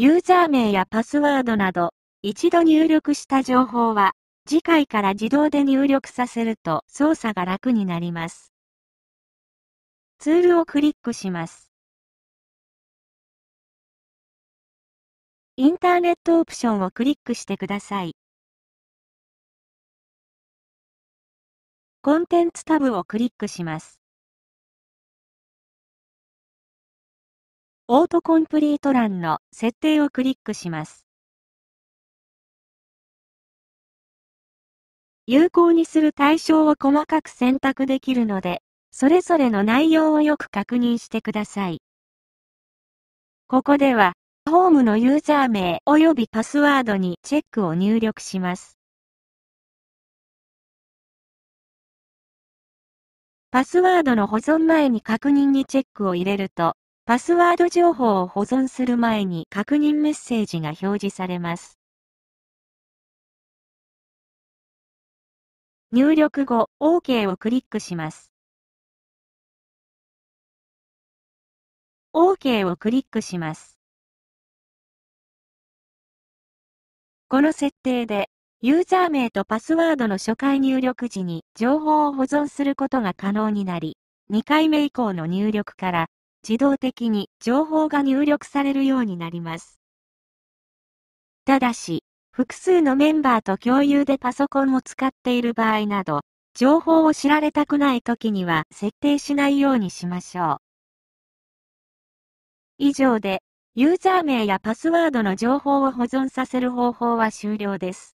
ユーザー名やパスワードなど、一度入力した情報は、次回から自動で入力させると操作が楽になります。ツールをクリックします。インターネットオプションをクリックしてください。コンテンツタブをクリックします。オートコンプリート欄の設定をクリックします。有効にする対象を細かく選択できるので、それぞれの内容をよく確認してください。ここでは、ホームのユーザー名及びパスワードにチェックを入力します。パスワードの保存前に確認にチェックを入れると、パスワード情報を保存する前に確認メッセージが表示されます。入力後、OK をクリックします。OK をクリックします。この設定で、ユーザー名とパスワードの初回入力時に情報を保存することが可能になり、2回目以降の入力から自動的に情報が入力されるようになります。ただし、複数のメンバーと共有でパソコンを使っている場合など、情報を知られたくない時には設定しないようにしましょう。以上で、ユーザー名やパスワードの情報を保存させる方法は終了です。